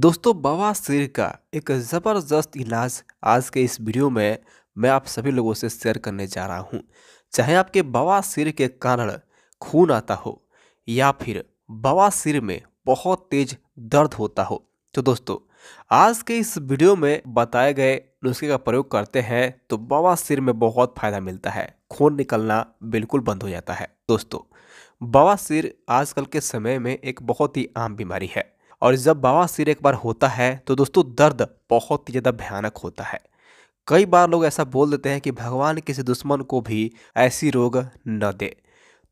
दोस्तों बवा सिर का एक ज़बरदस्त इलाज आज के इस वीडियो में मैं आप सभी लोगों से शेयर करने जा रहा हूँ चाहे आपके बवा सिर के कारण खून आता हो या फिर बवा सिर में बहुत तेज दर्द होता हो तो दोस्तों आज के इस वीडियो में बताए गए नुस्खे का प्रयोग करते हैं तो बवा सिर में बहुत फायदा मिलता है खून निकलना बिल्कुल बंद हो जाता है दोस्तों बवा सिर आजकल के समय में एक बहुत ही आम बीमारी है और जब सिर एक बार होता है तो दोस्तों दर्द बहुत ही ज़्यादा भयानक होता है कई बार लोग ऐसा बोल देते हैं कि भगवान किसी दुश्मन को भी ऐसी रोग न दे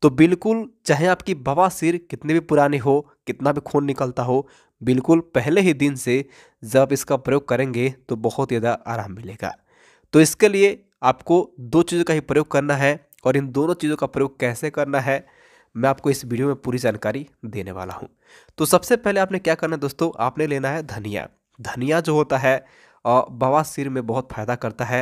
तो बिल्कुल चाहे आपकी सिर कितनी भी पुरानी हो कितना भी खून निकलता हो बिल्कुल पहले ही दिन से जब इसका प्रयोग करेंगे तो बहुत ही ज़्यादा आराम मिलेगा तो इसके लिए आपको दो चीज़ों का ही प्रयोग करना है और इन दोनों चीज़ों का प्रयोग कैसे करना है मैं आपको इस वीडियो में पूरी जानकारी देने वाला हूँ तो सबसे पहले आपने क्या करना है दोस्तों आपने लेना है धनिया धनिया जो होता है बवासीर में बहुत फ़ायदा करता है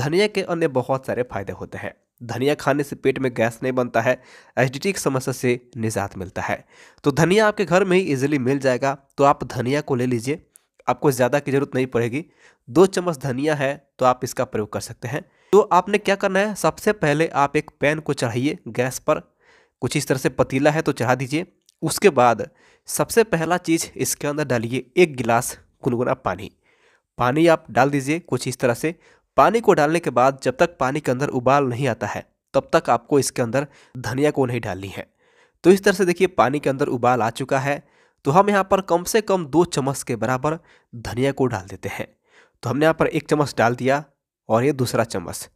धनिया के अन्य बहुत सारे फायदे होते हैं धनिया खाने से पेट में गैस नहीं बनता है एसिडिटी की समस्या से निजात मिलता है तो धनिया आपके घर में ही इजीली मिल जाएगा तो आप धनिया को ले लीजिए आपको ज़्यादा की ज़रूरत नहीं पड़ेगी दो चम्मच धनिया है तो आप इसका प्रयोग कर सकते हैं तो आपने क्या करना है सबसे पहले आप एक पैन को चढ़ाइए गैस पर कुछ इस तरह से पतीला है तो चढ़ा दीजिए उसके बाद सबसे पहला चीज़ इसके अंदर डालिए एक गिलास गुनगुना पानी पानी आप डाल दीजिए कुछ इस तरह से पानी को डालने के बाद जब तक पानी के अंदर उबाल नहीं आता है तब तक आपको इसके अंदर धनिया को नहीं डालनी है तो इस तरह से देखिए पानी के अंदर उबाल आ चुका है तो हम यहाँ पर कम से कम दो चम्मच के बराबर धनिया को डाल देते हैं तो हमने यहाँ पर एक चम्मच डाल दिया और ये दूसरा चम्मच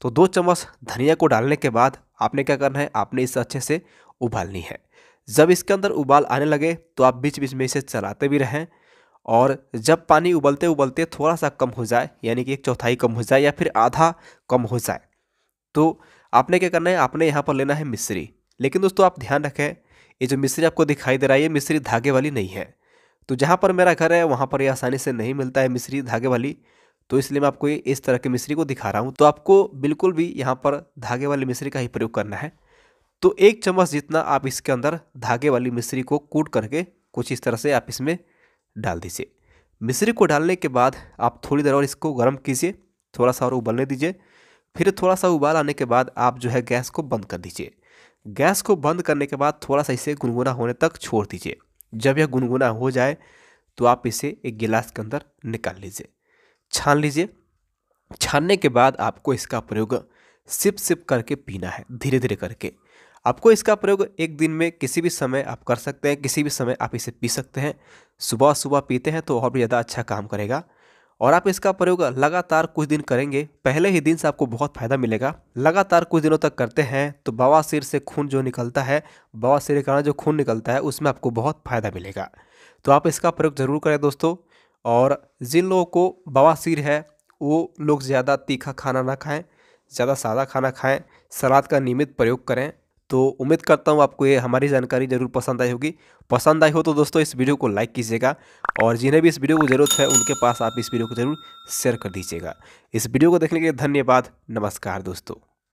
तो दो चम्मच धनिया को डालने के बाद आपने क्या करना है आपने इसे अच्छे से उबालनी है जब इसके अंदर उबाल आने लगे तो आप बीच बीच में इसे चलाते भी रहें और जब पानी उबलते उबलते थोड़ा सा कम हो जाए यानी कि एक चौथाई कम हो जाए या फिर आधा कम हो जाए तो आपने क्या करना है आपने यहाँ पर लेना है मिश्री लेकिन दोस्तों आप ध्यान रखें ये जो मिश्री आपको दिखाई दे रहा है ये मिश्री धागे वाली नहीं है तो जहाँ पर मेरा घर है वहाँ पर ये आसानी से नहीं मिलता है मिश्री धागे वाली तो इसलिए मैं आपको ये इस तरह के मिश्री को दिखा रहा हूँ तो आपको बिल्कुल भी यहाँ पर धागे वाले मिश्री का ही प्रयोग करना है तो एक चम्मच जितना आप इसके अंदर धागे वाली मिश्री को कूट करके कुछ इस तरह से आप इसमें डाल दीजिए मिश्री को डालने के बाद आप थोड़ी देर और इसको गर्म कीजिए थोड़ा सा और उबलने दीजिए फिर थोड़ा सा उबाल आने के बाद आप जो है गैस को बंद कर दीजिए गैस को बंद करने के बाद थोड़ा सा इसे गुनगुना होने तक छोड़ दीजिए जब यह गुनगुना हो जाए तो आप इसे एक गिलास के अंदर निकाल लीजिए छान लीजिए छानने के बाद आपको इसका प्रयोग सिप सिप करके पीना है धीरे धीरे करके आपको इसका प्रयोग एक दिन में किसी भी समय आप कर सकते हैं किसी भी समय आप इसे पी सकते हैं सुबह सुबह पीते हैं तो और भी ज़्यादा अच्छा काम करेगा और आप इसका प्रयोग लगातार कुछ दिन करेंगे पहले ही दिन से आपको बहुत फ़ायदा मिलेगा लगातार कुछ दिनों तक करते हैं तो बवासीर से खून जो निकलता है बवासीर के कारण जो खून निकलता है उसमें आपको बहुत फ़ायदा मिलेगा तो आप इसका प्रयोग ज़रूर करें दोस्तों और जिन लोगों को बवासीर है वो लोग ज़्यादा तीखा खाना ना खाएं ज़्यादा सादा खाना खाएं सलाद का नियमित प्रयोग करें तो उम्मीद करता हूँ आपको ये हमारी जानकारी ज़रूर पसंद आई होगी पसंद आई हो तो दोस्तों इस वीडियो को लाइक कीजिएगा और जिन्हें भी इस वीडियो को ज़रूरत है उनके पास आप इस वीडियो को ज़रूर शेयर कर दीजिएगा इस वीडियो को देखने के लिए धन्यवाद नमस्कार दोस्तों